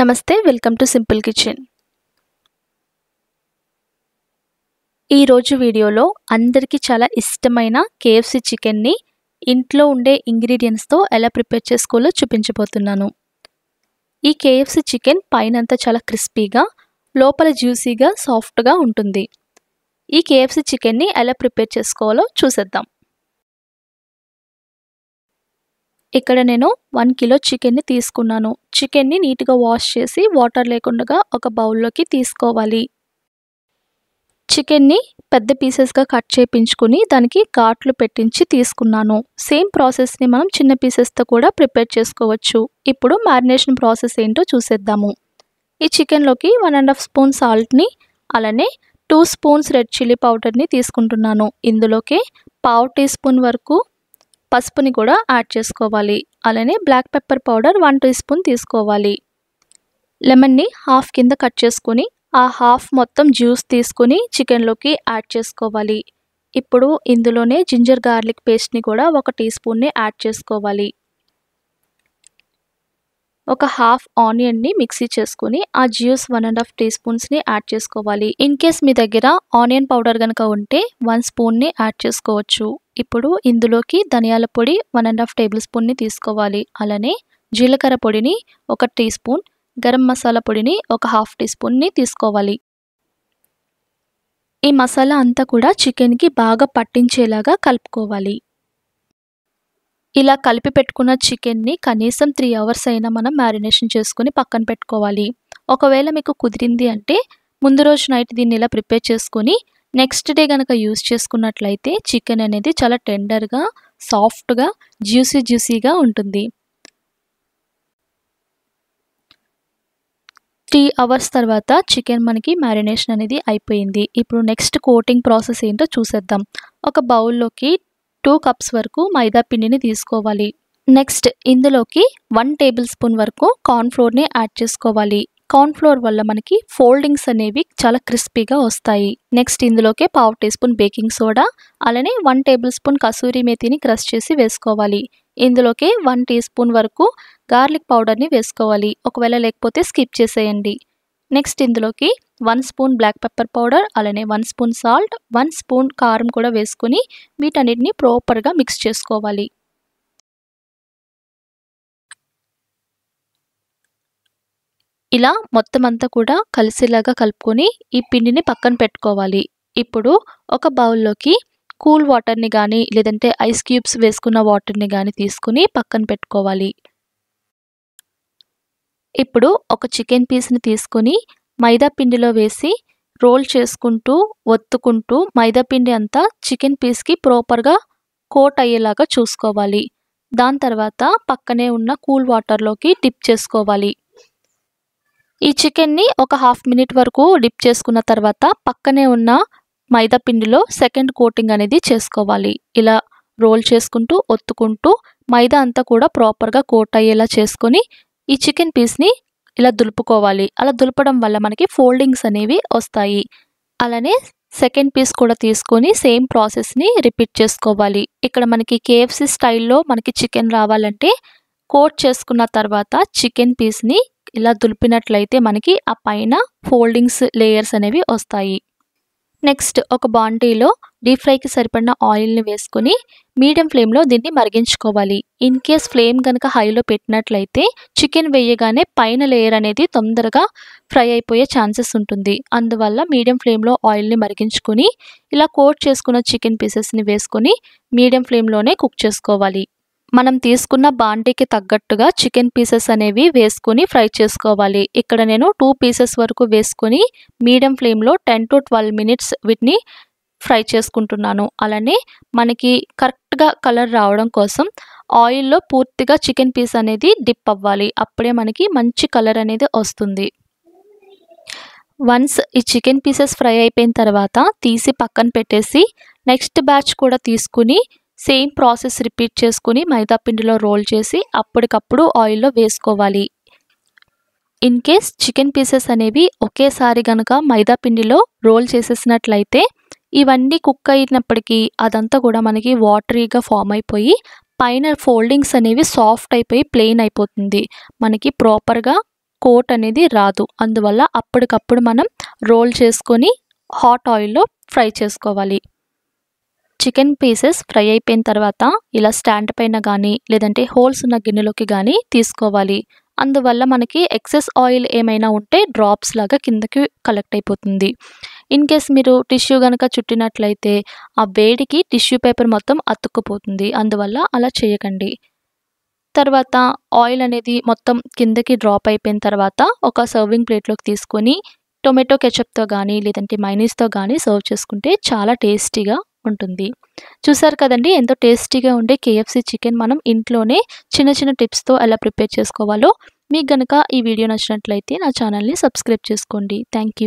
నమస్తే welcome to simple kitchen ఈరోజు వీడియోలో అందరికీ చాలా ఇష్టమైన కేఎఫ్సి చికెన్ని ఇంట్లో ఉండే ఇంగ్రీడియంట్స్తో ఎలా ప్రిపేర్ చేసుకోవాలో చూపించబోతున్నాను ఈ కేఎఫ్సి చికెన్ పైనంతా చాలా క్రిస్పీగా లోపల జ్యూసీగా సాఫ్ట్గా ఉంటుంది ఈ కేఎఫ్సి చికెన్ని ఎలా ప్రిపేర్ చేసుకోవాలో చూసేద్దాం ఇక్కడ నేను వన్ కిలో చికెన్ని తీసుకున్నాను చికెన్ని నీట్గా వాష్ చేసి వాటర్ లేకుండా ఒక బౌల్లోకి తీసుకోవాలి చికెన్ని పెద్ద పీసెస్గా కట్ చేయించుకుని దానికి ఘాట్లు పెట్టించి తీసుకున్నాను సేమ్ ప్రాసెస్ని మనం చిన్న పీసెస్తో కూడా ప్రిపేర్ చేసుకోవచ్చు ఇప్పుడు మ్యారినేషన్ ప్రాసెస్ ఏంటో చూసేద్దాము ఈ చికెన్లోకి వన్ అండ్ హాఫ్ స్పూన్ సాల్ట్ని అలానే టూ స్పూన్స్ రెడ్ చిల్లీ పౌడర్ని తీసుకుంటున్నాను ఇందులోకి పావు టీ స్పూన్ వరకు పసుపుని కూడా యాడ్ చేసుకోవాలి అలానే black pepper powder one teaspoon తీసుకోవాలి లెమన్ని హాఫ్ కింద కట్ చేసుకొని ఆ హాఫ్ మొత్తం జ్యూస్ తీసుకుని చికెన్లోకి యాడ్ చేసుకోవాలి ఇప్పుడు ఇందులోనే జింజర్ గార్లిక్ పేస్ట్ని కూడా ఒక టీ స్పూన్ని యాడ్ చేసుకోవాలి ఒక హాఫ్ ఆనియన్ని మిక్సీ చేసుకుని ఆ juice one and half tea స్పూన్స్ని యాడ్ చేసుకోవాలి ఇన్ కేస్ మీ దగ్గర ఆనియన్ పౌడర్ కనుక ఉంటే వన్ స్పూన్ని యాడ్ చేసుకోవచ్చు ఇప్పుడు ఇందులోకి ధనియాల పొడి వన్ అండ్ హాఫ్ టేబుల్ స్పూన్ని తీసుకోవాలి అలానే జీలకర్ర పొడిని ఒక టీ స్పూన్ గరం మసాలా పొడిని ఒక హాఫ్ టీ స్పూన్ని తీసుకోవాలి ఈ మసాలా అంతా కూడా చికెన్కి బాగా పట్టించేలాగా కలుపుకోవాలి ఇలా కలిపి పెట్టుకున్న చికెన్ని కనీసం త్రీ అవర్స్ అయినా మనం మ్యారినేషన్ చేసుకుని పక్కన పెట్టుకోవాలి ఒకవేళ మీకు కుదిరింది అంటే ముందు రోజు నైట్ దీన్ని ఇలా ప్రిపేర్ చేసుకొని నెక్స్ట్ డే కనుక యూస్ చేసుకున్నట్లయితే చికెన్ అనేది చాలా టెండర్గా సాఫ్ట్గా జ్యూసీ జ్యూసీగా ఉంటుంది త్రీ అవర్స్ తర్వాత చికెన్ మనకి మ్యారినేషన్ అనేది అయిపోయింది ఇప్పుడు నెక్స్ట్ కోటింగ్ ప్రాసెస్ ఏంటో చూసేద్దాం ఒక బౌల్లోకి టూ కప్స్ వరకు మైదా పిండిని తీసుకోవాలి నెక్స్ట్ ఇందులోకి వన్ టేబుల్ స్పూన్ వరకు కార్న్ఫ్లోర్ని యాడ్ చేసుకోవాలి ఫ్లోర్ వల్ల మనకి ఫోల్డింగ్స్ అనేవి చాలా క్రిస్పీగా వస్తాయి నెక్స్ట్ ఇందులోకే పావు టీ స్పూన్ బేకింగ్ సోడా అలానే వన్ టేబుల్ స్పూన్ కసూరి మేతిని క్రష్ చేసి వేసుకోవాలి ఇందులోకి వన్ టీ స్పూన్ వరకు గార్లిక్ పౌడర్ని వేసుకోవాలి ఒకవేళ లేకపోతే స్కిప్ చేసేయండి నెక్స్ట్ ఇందులోకి one spoon black pepper powder అలానే one spoon salt one spoon కారం కూడా వేసుకుని వీటన్నిటిని ప్రాపర్గా మిక్స్ చేసుకోవాలి ఇలా మొత్తం అంతా కూడా కలిసేలాగా కలుపుకొని ఈ పిండిని పక్కన పెట్టుకోవాలి ఇప్పుడు ఒక బౌల్లోకి కూల్ వాటర్ని కానీ లేదంటే ఐస్ క్యూబ్స్ వేసుకున్న వాటర్ని కానీ తీసుకుని పక్కన పెట్టుకోవాలి ఇప్పుడు ఒక చికెన్ పీస్ని తీసుకొని మైదా పిండిలో వేసి రోల్ చేసుకుంటూ ఒత్తుకుంటూ మైదా పిండి అంతా చికెన్ పీస్కి ప్రాపర్గా కోట్ అయ్యేలాగా చూసుకోవాలి దాని తర్వాత పక్కనే ఉన్న కూల్ వాటర్లోకి డిప్ చేసుకోవాలి ఈ చికెన్ని ఒక హాఫ్ మినిట్ వరకు డిప్ చేసుకున్న తర్వాత పక్కనే ఉన్న మైదా పిండిలో సెకండ్ కోటింగ్ అనేది చేసుకోవాలి ఇలా రోల్ చేసుకుంటూ ఒత్తుకుంటూ మైదా అంతా కూడా ప్రాపర్గా కోట్ అయ్యేలా చేసుకొని ఈ చికెన్ పీస్ని ఇలా దులుపుకోవాలి అలా దులపడం వల్ల మనకి ఫోల్డింగ్స్ అనేవి వస్తాయి అలానే సెకండ్ పీస్ కూడా తీసుకొని సేమ్ ప్రాసెస్ని రిపీట్ చేసుకోవాలి ఇక్కడ మనకి కేఎఫ్సి స్టైల్లో మనకి చికెన్ రావాలంటే కోట్ చేసుకున్న తర్వాత చికెన్ పీస్ని ఇలా దులిపినట్లయితే మనకి ఆ పైన ఫోల్డింగ్స్ లేయర్స్ అనేవి వస్తాయి నెక్స్ట్ ఒక బాండీలో డీప్ ఫ్రైకి సరిపడిన ఆయిల్ని వేసుకుని మీడియం ఫ్లేమ్లో దీన్ని మరిగించుకోవాలి ఇన్ కేస్ ఫ్లేమ్ కనుక హైలో పెట్టినట్లయితే చికెన్ వేయగానే పైన లేయర్ అనేది తొందరగా ఫ్రై అయిపోయే ఛాన్సెస్ ఉంటుంది అందువల్ల మీడియం ఫ్లేమ్లో ఆయిల్ని మరిగించుకుని ఇలా కోట్ చేసుకున్న చికెన్ పీసెస్ని వేసుకొని మీడియం ఫ్లేమ్లోనే కుక్ చేసుకోవాలి మనం తీసుకున్న బాండీకి తగ్గట్టుగా చికెన్ పీసెస్ అనేవి వేసుకుని ఫ్రై చేసుకోవాలి ఇక్కడ నేను టూ పీసెస్ వరకు వేసుకుని మీడియం ఫ్లేమ్లో టెన్ టు ట్వెల్వ్ మినిట్స్ వీటిని ఫ్రై చేసుకుంటున్నాను అలానే మనకి కరెక్ట్గా కలర్ రావడం కోసం ఆయిల్లో పూర్తిగా చికెన్ పీస్ అనేది డిప్ అవ్వాలి అప్పుడే మనకి మంచి కలర్ అనేది వస్తుంది వన్స్ ఈ చికెన్ పీసెస్ ఫ్రై అయిపోయిన తర్వాత తీసి పక్కన పెట్టేసి నెక్స్ట్ బ్యాచ్ కూడా తీసుకుని సేమ్ ప్రాసెస్ రిపీట్ చేసుకుని మైదా పిండిలో రోల్ చేసి అప్పటికప్పుడు ఆయిల్లో వేసుకోవాలి ఇన్ కేస్ చికెన్ పీసెస్ అనేవి ఒకేసారి గనక మైదా పిండిలో రోల్ చేసేసినట్లయితే ఇవన్నీ కుక్ అయినప్పటికీ అదంతా కూడా మనకి వాటరీగా ఫామ్ అయిపోయి పైన ఫోల్డింగ్స్ అనేవి సాఫ్ట్ అయిపోయి ప్లెయిన్ అయిపోతుంది మనకి ప్రాపర్గా కోట్ అనేది రాదు అందువల్ల అప్పటికప్పుడు మనం రోల్ చేసుకొని హాట్ ఆయిల్లో ఫ్రై చేసుకోవాలి చికెన్ పీసెస్ ఫ్రై అయిపోయిన తర్వాత ఇలా స్టాండ్ పైన కానీ లేదంటే హోల్స్ ఉన్న గిన్నెలోకి కానీ తీసుకోవాలి అందువల్ల మనకి ఎక్సెస్ ఆయిల్ ఏమైనా ఉంటే డ్రాప్స్ లాగా కిందకి కలెక్ట్ అయిపోతుంది ఇన్ కేస్ మీరు టిష్యూ కనుక చుట్టినట్లయితే ఆ వేడికి టిష్యూ పేపర్ మొత్తం అతుక్కుపోతుంది అందువల్ల అలా చేయకండి తర్వాత ఆయిల్ అనేది మొత్తం కిందకి డ్రాప్ అయిపోయిన తర్వాత ఒక సర్వింగ్ ప్లేట్లోకి తీసుకొని టొమాటో కెచప్తో కానీ లేదంటే మైనీస్తో కానీ సర్వ్ చేసుకుంటే చాలా టేస్టీగా ఉంటుంది చూసారు కదండి ఎంతో టేస్టీగా ఉండే కేఎఫ్సి చికెన్ మనం ఇంట్లోనే చిన్న చిన్న టిప్స్తో ఎలా ప్రిపేర్ చేసుకోవాలో మీకు గనక ఈ వీడియో నచ్చినట్లయితే నా ఛానల్ని సబ్స్క్రైబ్ చేసుకోండి థ్యాంక్